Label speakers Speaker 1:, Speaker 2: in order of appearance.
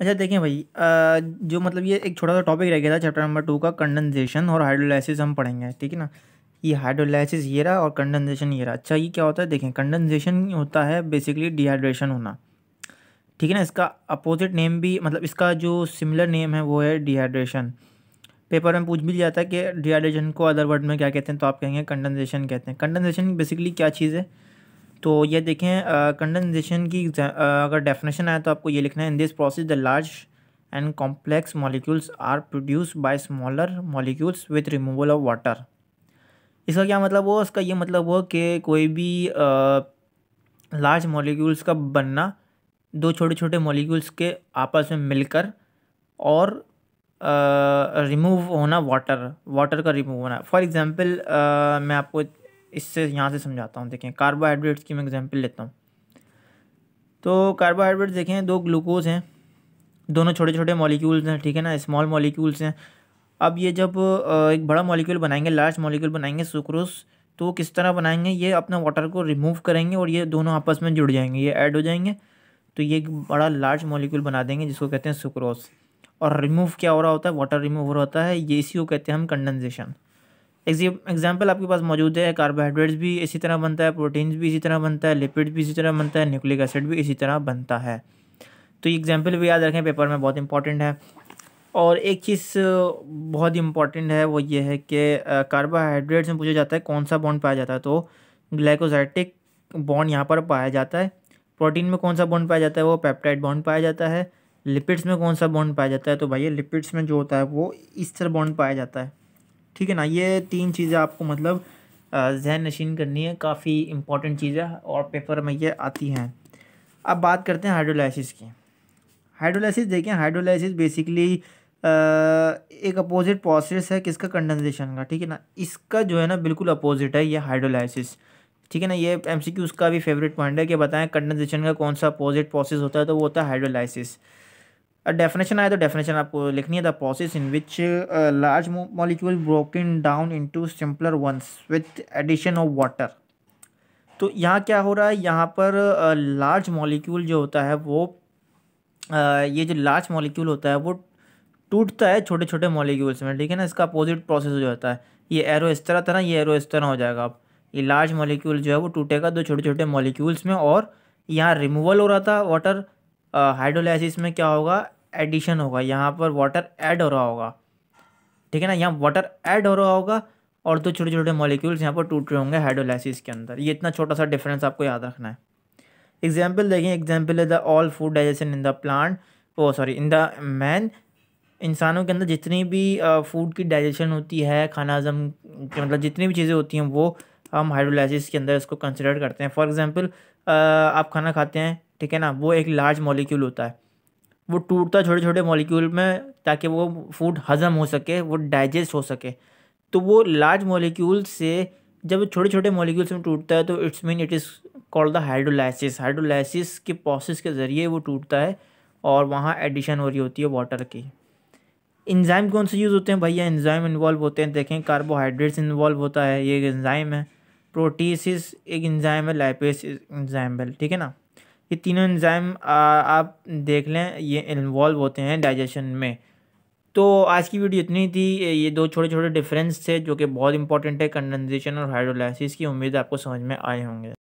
Speaker 1: अच्छा देखें भाई जो मतलब ये एक छोटा सा टॉपिक रह गया था चैप्टर नंबर टू का कंडेंसेशन और हाइड्रोलाइसिस हम पढ़ेंगे ठीक है ना ये हाइड्रोलाइसिस ये रहा और कंडेंसेशन ये रहा अच्छा ये क्या होता है देखें कंडेंसेशन होता है बेसिकली डिहाइड्रेशन होना ठीक है ना इसका अपोजिट नेम भी मतलब इसका जो सिमिलर नेम है वो है डिहाइड्रेशन पेपर में पूछ भी जाता है कि डिहाइड्रेशन को अदर वर्ड में क्या कहते हैं तो आप कहेंगे कंडेंसेशन कहते हैं कंडेंसेशन बेसिकली क्या चीज़ है तो ये देखें कंडेंसेशन की अगर डेफिनेशन आए तो आपको ये लिखना है in this process the large and complex molecules are produce by smaller molecules with removal of water इसका क्या मतलब हो इसका ये मतलब हो कि कोई भी लार्ज मॉलिक्यूल्स का बनना दो छोटे छोटे मॉलिक्यूल्स के आपस में मिलकर और रिमूव होना वाटर वाटर का रिमूव होना फॉर एग्ज़ाम्पल मैं आपको इससे यहाँ से समझाता हूँ देखें कार्बोहाइड्रेट्स की मैं एग्जांपल लेता हूँ तो कार्बोहाइड्रेट देखें दो ग्लूकोज हैं दोनों छोटे छोटे मॉलिक्यूल्स हैं ठीक है ना स्मॉल मॉलिक्यूल्स हैं अब ये जब एक बड़ा मॉलिक्यूल बनाएंगे लार्ज मॉलिक्यूल बनाएंगे सुक्रोस तो वो किस तरह बनाएंगे ये अपना वाटर को रिमूव करेंगे और ये दोनों आपस में जुड़ जाएंगे ये ऐड हो जाएंगे तो ये एक बड़ा लार्ज मॉलिक्यूल बना देंगे जिसको कहते हैं सुक्रोस और रिमूव क्या हो रहा होता है वाटर रिमूव हो रहा होता है ये इसी को कहते हैं हम कंडेंसेशन एग्जाम्पल आपके पास मौजूद है कार्बोहाइड्रेट्स भी इसी तरह बनता है प्रोटीन्स भी इसी तरह बनता है लिपिड भी इसी तरह बनता है न्यूक्लिक एसिड भी इसी तरह बनता है तो ये एग्जाम्पल भी याद रखें पेपर में बहुत इंपॉर्टेंट है और एक चीज़ बहुत इंपॉर्टेंट है वो ये है कि कार्बोहाइड्रेट्स में पूछा जाता है कौन सा बॉन्ड पाया जाता है तो ग्लाइकोजाइटिक बॉन्ड यहाँ पर पाया जाता है प्रोटीन में कौन सा बॉन्ड पाया जाता है वो पेप्टाइड बॉन्ड पाया जाता है लिपिड्स में कौन सा बॉन्ड पाया जाता है तो भाई लिपिड्स में जो होता है वो इस तरह बॉन्ड पाया जाता है ठीक है ना ये तीन चीज़ें आपको मतलब जहन नशीन करनी है काफ़ी इंपॉर्टेंट चीज़ है और पेपर में ये आती हैं अब बात करते हैं हाइड्रोलाइसिस की हाइड्रोलाइसिस देखें हाइड्रोलाइसिस बेसिकली एक अपोजिट प्रोसेस है किसका कंडेंसेशन का ठीक है ना इसका जो है ना बिल्कुल अपोजिट है ये हाइड्रोलाइसिस ठीक है ना ये एम सी उसका भी फेवरेट पॉइंट है कि बताएं कंडेंसेशन का कौन सा अपोजिट प्रोसेस होता है तो वो होता है हाइड्रोलाइसिस डेफिनेशन आए तो डेफिनेशन आपको लिखनी है the process in which large molecule broken down into simpler ones with addition of water तो यहाँ क्या हो रहा है यहाँ पर लार्ज uh, मॉलिक्यूल जो होता है वो uh, ये जो लार्ज मॉलिक्यूल होता है वो टूटता है छोटे छोटे मॉलिक्यूल्स में ठीक है ना इसका अपोजिट प्रोसेस हो जाता है ये एरो इस तरह था ना ये एरो इस तरह हो जाएगा आप ये लार्ज मॉलिक्यूल जो है वो टूटेगा दो छोटे छोटे मॉलिक्यूल्स में और यहाँ रिमूवल हो रहा था वाटर हाइड्रोलाइसिस uh, में क्या होगा एडिशन होगा यहाँ पर वाटर ऐड हो रहा होगा ठीक है ना यहाँ वाटर ऐड हो रहा होगा और दो छोटे छोटे मॉलिक्यूल्स यहाँ पर टूट रहे होंगे हाइड्रोलाइसिस के अंदर ये इतना छोटा सा डिफरेंस आपको याद रखना है एग्जाम्पल देखें एग्जाम्पल है the all food digestion in the plant oh sorry in the man इंसानों के अंदर जितनी भी फूड की डाइजेशन होती है खाना हजम मतलब जितनी भी चीज़ें होती हैं वो हम हाइड्रोलाइसिस के अंदर इसको कंसिडर करते हैं फॉर एग्ज़ाम्पल आप खाना खाते हैं ठीक है ना वो एक लार्ज मॉलिक्यूल होता है वो टूटता छोटे छोटे मॉलिक्यूल में ताकि वो फूड हजम हो सके वो डाइजेस्ट हो सके तो वो लार्ज मॉलिक्यूल से जब छोटे छोटे मॉलिक्यूल्स में टूटता है तो it's mean it is called the hydrolysis hydrolysis के प्रोसेस के ज़रिए वो टूटता है और वहाँ एडिशन हो रही होती है वाटर की इंजाइम कौन से यूज़ होते हैं भैया इंजाइम इन्वॉल्व होते हैं देखें कार्बोहाइड्रेट्स इन्वॉल्व होता है ये एक इंजाइम है प्रोटीसिस एक इंजाइम है लाइपेस इंजाइम है ठीक है ना ये तीनों एंजाइम आप देख लें ये इन्वॉल्व होते हैं डाइजेशन में तो आज की वीडियो इतनी थी ये दो छोटे छोटे डिफरेंस थे जो कि बहुत इंपॉर्टेंट है कंडेंसेशन और हाइड्रोलाइसिस की उम्मीद आपको समझ में आए होंगे